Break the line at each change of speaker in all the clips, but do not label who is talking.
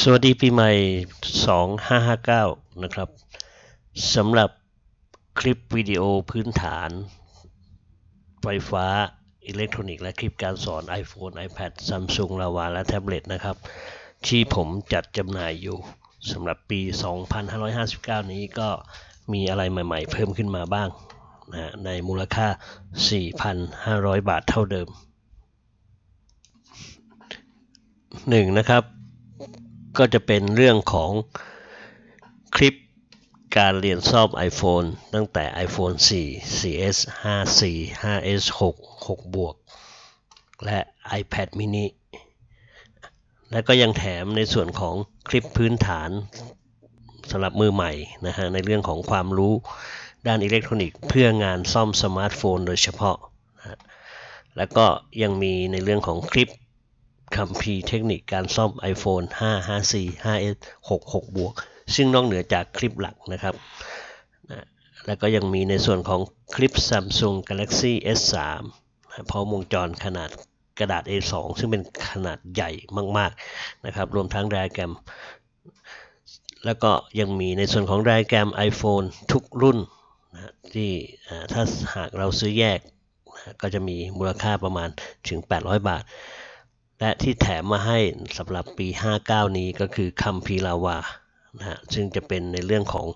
สวัสดีปีใหม่ 2559 นะครับสำหรับคลิปวิดีโอพื้นฐาน ไฟฟ้า อิเล็กทรอนิกส์และคลิปการสอน iPhone iPad Samsung ล a วาและแท็บเล็ตนะครับที่ผมจัดจำหน่ายอยู่สำหรับปี 2559 นี้ก็มีอะไรใหม่ๆเพิ่มขึ้นมาบ้างนะในมูลค่า 4,500 บาทเท่าเดิม 1. นะครับก็จะเป็นเรื่องของคลิปการเรียนซ่อม iPhone ตั้งแต่ iPhone 4 4S 5 4 5S 6 6บวกและ iPad mini และก็ยังแถมในส่วนของคลิปพื้นฐานสำหรับมือใหม่นะฮะในเรื่องของความรู้ด้านอิเล็กทรอนิกส์เพื่องานซ่อมสมาร์ทโฟนโดยเฉพาะ แล้วก็ยังมีในเรื่องของคลิปคำพีเทคนิคการซ่อม iPhone 5 5 4 5s 6 6บวก ซึ่งนอกเหนือจากคลิปหลักนะครับนะแล้วก็ยังมีในส่วนของคลิป Samsung Galaxy S3 นะพร้อมวงจรขนาดกระดาษ A2 ซึ่งเป็นขนาดใหญ่มากๆนะครับรวมทั้งไดอะแกรม แล้วก็ยังมีในส่วนของไดอะแกรม iPhone ทุกรุ่นนะที่ถ้าหากเราซื้อแยก ก็จะมีมูลค่าประมาณถึง 800 บาทและที่แถมมาให้สำหรับปี 59 นี้ก็คือคำพีลาวา นะฮะ ซึ่งจะเป็นในเรื่องของ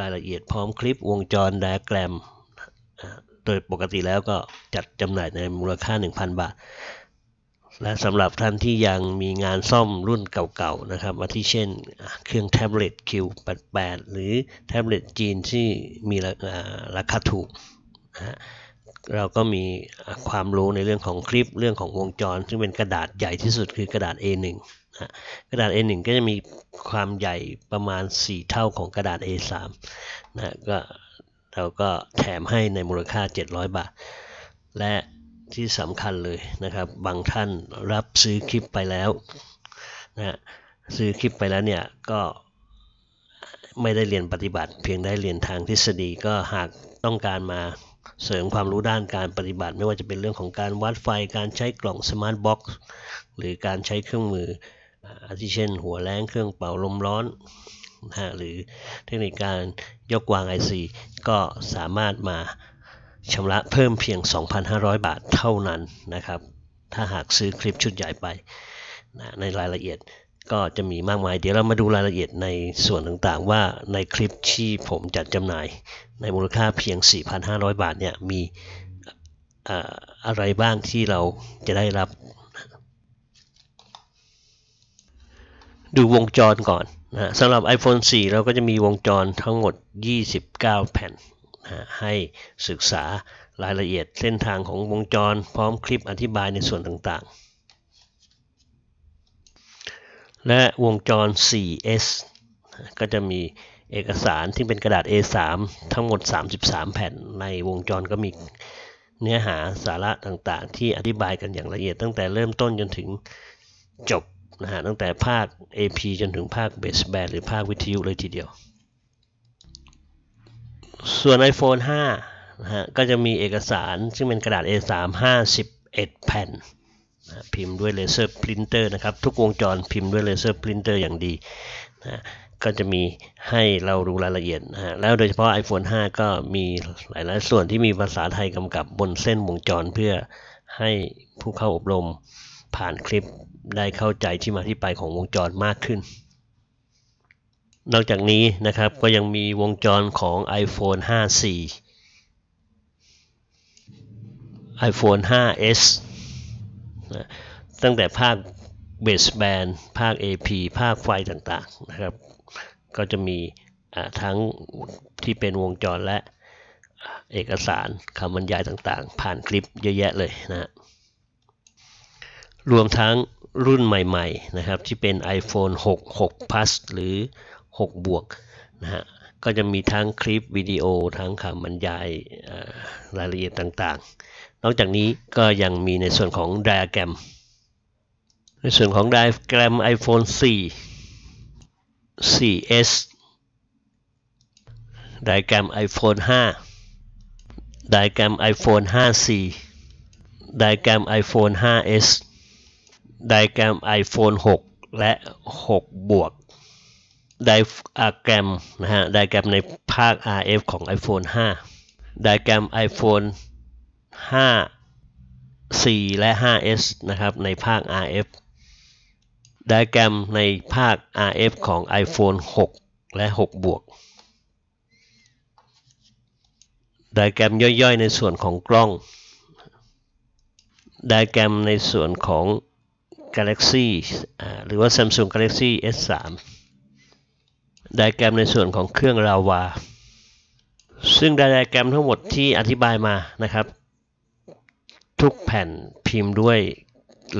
รายละเอียดพร้อมคลิปวงจรไดอะแกรม โดยปกติแล้วก็จัดจำหน่ายในมูลค่า 1,000 บาท และสำหรับท่านที่ยังมีงานซ่อมรุ่นเก่าๆนะครับ อาทิเช่นเครื่องแท็บเล็ต Q88 หรือแท็บเล็ตจีนที่มีราคาถูก นะฮะเราก็มีความรู้ในเรื่องของคลิปเรื่องของวงจร ซึ่งเป็นกระดาษใหญ่ที่สุดคือกระดาษ A1 นะกระดาษ A1 ก็จะมีความใหญ่ประมาณ 4 เท่าของกระดาษ A3 นะก็เราก็แถมให้ในมูลค่า 700 บาท และที่สำคัญเลยนะครับบางท่านรับซื้อคลิปไปแล้วนะซื้อคลิปไปแล้วเนี่ยก็ไม่ได้เรียนปฏิบัติ เพียงได้เรียนทางทฤษฎีก็หากต้องการมาเสริมความรู้ด้านการปฏิบัติไม่ว่าจะเป็นเรื่องของการวัดไฟ การใช้กล่องสมาร์ทบ็อกซ์หรือการใช้เครื่องมืออาทิเช่นหัวแรงเครื่องเป่าลมร้อนนะฮะหรือเทคนิคการยกวาง IC ก็สามารถมาชำระเพิ่มเพียง 2,500 บาทเท่านั้นนะครับ ถ้าหากซื้อคลิปชุดใหญ่ไปนะในรายละเอียดก็จะมีมากมายเดี๋ยวเรามาดูรายละเอียดในส่วนต่างๆ ว่าในคลิปที่ผมจัดจำหน่าย ในมูลค่าเพียง 4,500 บาทเนี่ย มีอะไรบ้างที่เราจะได้รับ ดูวงจรก่อนนะสำหรับ iPhone 4 เราก็จะมีวงจรทั้งหมด 29 แผ่นนะให้ศึกษารายละเอียดเส้นทางของวงจรพร้อมคลิปอธิบายในส่วนต่างๆและวงจร 4S ก็จะมีเอกสารที่เป็นกระดาษ A3 ทั้งหมด 33 แผ่น ในวงจรก็มีเนื้อหาสาระต่างๆ ที่อธิบายกันอย่างละเอียดตั้งแต่เริ่มต้นจนถึงจบนะฮะตั้งแต่ภาค AP จนถึงภาคเบสแบนหรือภาควิทยุเลยทีเดียว ส่วน iPhone 5นะฮะก็จะมีเอกสารซึ่งเป็นกระดาษ A3 51 แผ่นพิมพ์ด้วยเลเซอร์ปรินเตอร์นะครับ ทุกวงจรพิมพ์ด้วยเลเซอร์ปรินเตอร์อย่างดีนะก็จะมีให้เรารู้รายละเอียดนะฮะแล้วโดยเฉพาะ iPhone 5 ก็มีหลายๆส่วนที่มีภาษาไทยกำกับบนเส้นวงจรเพื่อให้ผู้เข้าอบรมผ่านคลิปได้เข้าใจที่มาที่ไปของวงจรมากขึ้น นอกจากนี้นะครับก็ยังมีวงจรของ iPhone 5C iPhone 5S นะตั้งแต่ภาคเบสแบนภาค AP ภาคไฟต่างๆนะครับก็จะมีทั้งที่เป็นวงจรและเอกสารคำบรรยายต่างๆ ผ่านคลิปเยอะแยะเลยนะรวมทั้งรุ่นใหม่ๆนะครับที่เป็น iPhone 6 6 plus หรือ 6 บวกนะฮะก็จะมีทั้งคลิป วิดีโอทั้งคำบรรยายรายละเอียดต่างๆนอกจากนี้ก็ยังมีในส่วนของไดอะแกรม ในส่วนของไดอะแกรม iPhone 4 4S ไดอะแกรม iPhone 5ไดอะแกรม iPhone 5C ไดอะแกรม iPhone 5S ไดอะแกรม iPhone 6 และ 6 บวกไดอะแกรมนะฮะไดอะแกรมในภาค RF ของ iPhone 5ไดอะแกรม iPhone 5 C และ 5S นะครับ ในภาค RF ไดแกรมในภาค RF ของ iPhone 6 และ 6บวกไดแกรมย่อยๆ ในส่วนของกล้อง ไดแกรมในส่วนของ Galaxy หรือว่า Samsung Galaxy S3 ไดแกรมในส่วนของเครื่องราวา ซึ่งไดแกรมทั้งหมดที่อธิบายมานะครับทุกแผ่นพิมพ์ด้วย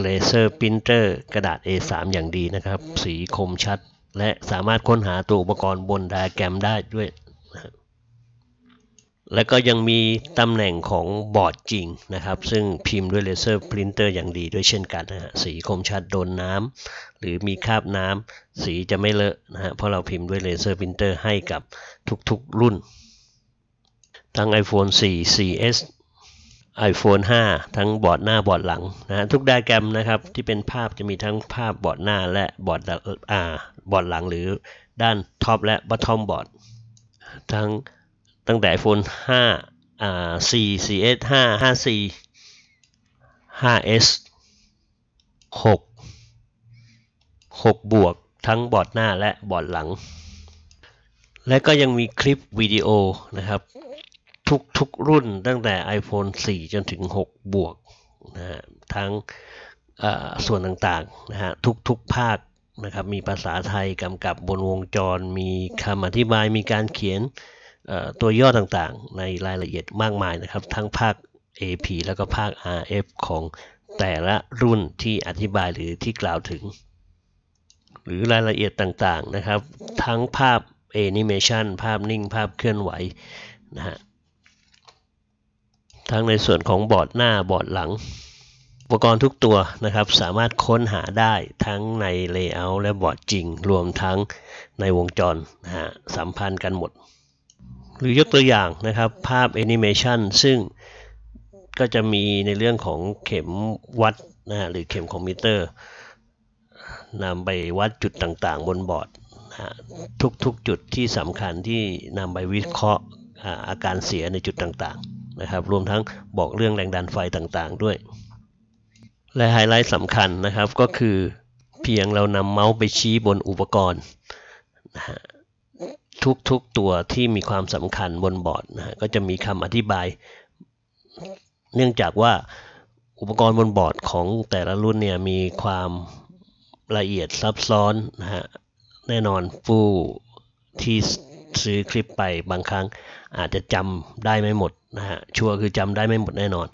เลเซอร์พิมพ์เตอร์กระดาษ A3 อย่างดีนะครับ สีคมชัดและสามารถค้นหาตัวอุปกรณ์บนไดอะแกรมได้ด้วย และก็ยังมีตำแหน่งของบอร์ดจริงนะครับ ซึ่งพิมพ์ด้วยเลเซอร์พรินเตอร์อย่างดีด้วยเช่นกันนะฮะสีคมชัดโดนน้ำหรือมีคราบน้ำสีจะไม่เลอะนะฮะเพราะเราพิมพ์ด้วยเลเซอร์พรินเตอร์ให้กับทุกๆรุ่นทั้ง iPhone 4 4S iPhone 5 ทั้งบอร์ดหน้าบอร์ดหลังนะทุกไดแกรมนะครับที่เป็นภาพจะมีทั้งภาพบอร์ดหน้าและบอร์ดอ่าบอร์ดหลัง หรือด้านท็อปและบอททอมบอร์ดทั้งตั้งแต่ iPhone 5อ่า4 4S 5 5C 5S 6 6บวกทั้งบอร์ดหน้าและบอร์ดหลัง และก็ยังมีคลิปวิดีโอนะครับทุกทุกรุ่นตั้งแต่ iPhone 4 จนถึง6บวกนะฮะทั้งส่วนต่างๆนะฮะทุกทุกภาคนะครับมีภาษาไทยกำกับบนวงจร มีคำอธิบายมีการเขียนตัวย่อต่างๆ ในรายละเอียดมากมายนะครับ ทั้งภาค AP แล้วก็ภาค RF ของแต่ละรุ่นที่อธิบายหรือที่กล่าวถึง หรือรายละเอียดต่างๆนะครับ ทั้งภาพแอนิเมชันภาพนิ่งภาพเคลื่อนไหวนะฮะทั้งในส่วนของบอร์ดหน้าบอร์ดหลังอุปกรณ์ทุกตัวนะครับ สามารถค้นหาได้ทั้งในเลเยอร์และบอร์ดจริง รวมทั้งในวงจรนะฮะสัมพันธ์กันหมด หรือยกตัวอย่างนะครับ ภาพแอนิเมชันซึ่งก็จะมีในเรื่องของเข็มวัดนะฮะหรือเข็มคอมพิวเตอร์นำไปวัดจุดต่างๆ บนบอร์ดนะทุกๆจุดที่สำคัญที่นำไปวิเคราะห์อาการเสียในจุดต่างๆ นะครับ รวมทั้งบอกเรื่องแรงดันไฟต่างๆ ด้วย และไฮไลท์สำคัญนะครับ ก็คือเพียงเรานำเมาส์ไปชี้บนอุปกรณ์นะฮะทุกๆตัวที่มีความสำคัญบนบอร์ดนะฮะ ก็จะมีคำอธิบาย เนื่องจากว่าอุปกรณ์บนบอร์ดของแต่ละรุ่นเนี่ยมีความละเอียดซับซ้อนนะฮะ แน่นอนฟูที่ซื้อคลิปไปบางครั้งอาจจะจำได้ไม่หมดนะฮะชัวร์คือจำได้ไม่หมดแน่นอน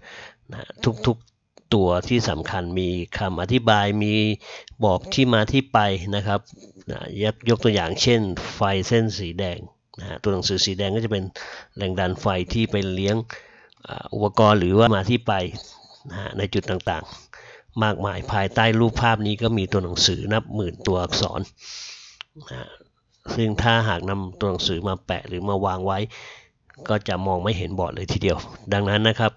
นะทุกๆตัวที่สำคัญมีคำอธิบายมีบอกที่มาที่ไปนะครับนะยกตัวอย่างเช่นไฟเส้นสีแดงนะตัวหนังสือสีแดงก็จะเป็นแรงดันไฟที่ไปเลี้ยงอุปกรณ์หรือว่ามาที่ไปนะในจุดต่างๆมากมายภายใต้รูปภาพนี้ก็มีตัวหนังสือนับหมื่นตัวอักษรนะซึ่งถ้าหากนำตัวหนังสือมาแปะหรือมาวางไว้ ก็จะมองไม่เห็นบอร์ดเลยทีเดียว ดังนั้นนะครับ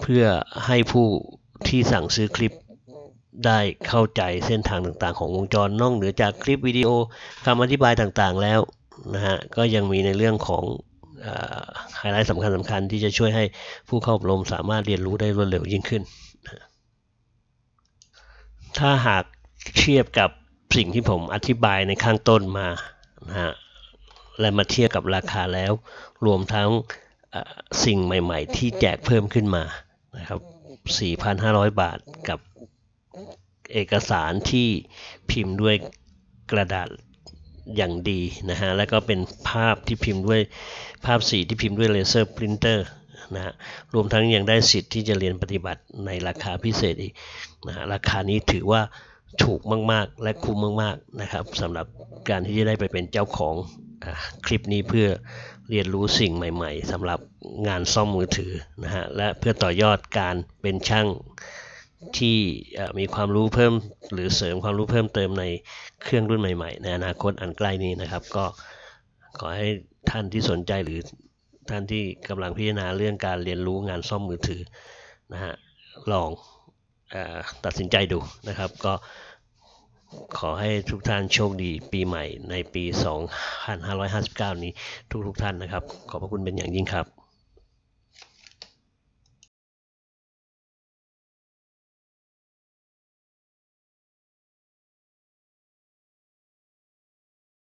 เพื่อให้ผู้ที่สั่งซื้อคลิป ได้เข้าใจเส้นทางต่างๆ ของวงจรนอกเหนือจากคลิปวิดีโอคำอธิบายต่างๆแล้วนะฮะก็ยังมีในเรื่องของไฮไลท์สำคัญสำคัญที่จะช่วยให้ผู้เข้าอบรมสามารถเรียนรู้ได้รวดเร็วยิ่งขึ้นถ้าหากเทียบกับสิ่งที่ผมอธิบายในข้างต้นมานะฮะและมาเทียบกับราคาแล้ว รวมทั้งสิ่งใหม่ ๆ ที่แจกเพิ่มขึ้นมานะครับ 4,500 บาทกับเอกสารที่พิมพ์ด้วยกระดาษอย่างดีนะฮะ แล้วก็เป็นภาพที่พิมพ์ด้วยภาพสีที่พิมพ์ด้วยเลเซอร์พรินเตอร์นะฮะ รวมทั้งยังได้สิทธิ์ที่จะเรียนปฏิบัติในราคาพิเศษอีกนะฮะราคานี้ถือว่าถูกมากๆ และคุ้มมากๆ นะครับสำหรับการที่จะได้ไปเป็นเจ้าของอคลิปนี้เพื่อเรียนรู้สิ่งใหม่ๆสำหรับงานซ่อมมือถือนะฮะและเพื่อต่อยอดการเป็นช่างที่มีความรู้เพิ่มหรือเสริมความรู้เพิ่มเติมในเครื่องรุ่นใหม่ๆ ในอนาคตอันใกล้นี้นะครับก็ขอให้ท่านที่สนใจหรือท่านที่กำลังพิจารณาเรื่องการเรียนรู้งานซ่อมมือถือนะฮะลองตัดสินใจดูนะครับก็ขอให้ทุกท่านโชคดีปีใหม่ในปี 2559 นี้ทุกๆทท่านนะครับขอบพระคุณเป็นอย่างยิ่งครับ